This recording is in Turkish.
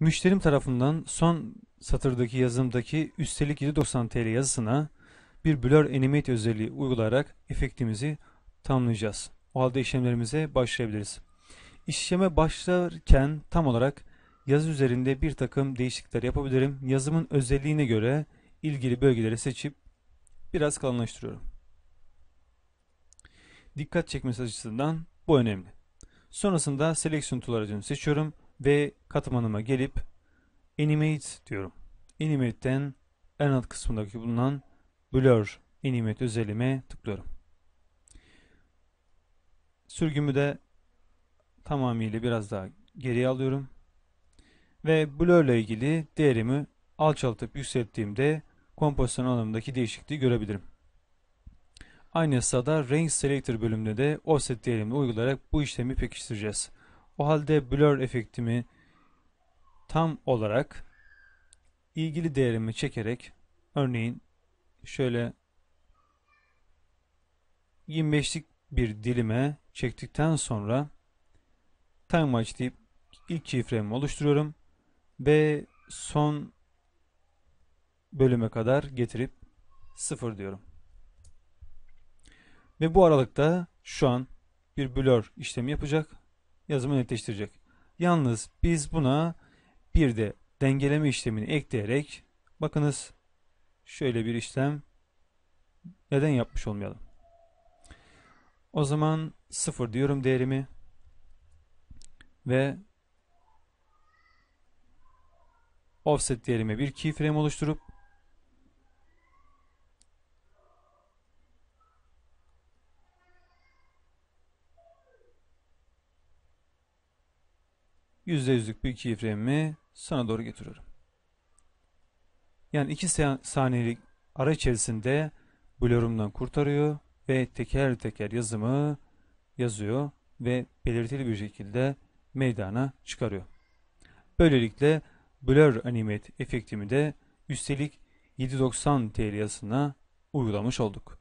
Müşterim tarafından son satırdaki yazımdaki üstelik 790 TL yazısına bir Blur Animate özelliği uygulayarak efektimizi tamamlayacağız. O halde işlemlerimize başlayabiliriz. İşleme başlarken tam olarak yazı üzerinde bir takım değişiklikler yapabilirim. Yazımın özelliğine göre ilgili bölgeleri seçip biraz kalınlaştırıyorum. Dikkat çekmesi açısından bu önemli. Sonrasında Selection Tool aracını seçiyorum ve katmanıma gelip Animate diyorum. Animate'den en alt kısmındaki bulunan Blur Animate özelime tıklıyorum. Sürgümü de tamamıyla biraz daha geriye alıyorum. Ve Blur ile ilgili değerimi alçaltıp yükselttiğimde kompozisyon alanındaki değişikliği görebilirim. Aynı sırada Range Selector bölümünde de offset değerimi uygulayarak bu işlemi pekiştireceğiz. O halde blur efektimi tam olarak ilgili değerimi çekerek örneğin şöyle 25'lik bir dilime çektikten sonra time match deyip ilk keyframe'i oluşturuyorum ve son bölüme kadar getirip 0 diyorum. Ve bu aralıkta şu an bir blur işlemi yapacak yazımı netleştirecek. Yalnız biz buna bir de dengeleme işlemini ekleyerek bakınız şöyle bir işlem neden yapmış olmayalım. O zaman sıfır diyorum değerimi ve offset değerime bir keyframe oluşturup %100'lük bir iki ifremimi sana doğru getiriyorum. Yani 2 saniyelik ara içerisinde blurumdan kurtarıyor ve teker teker yazımı yazıyor ve belirtili bir şekilde meydana çıkarıyor. Böylelikle blur animate efektimi de üstelik 790 TL'sine uygulamış olduk.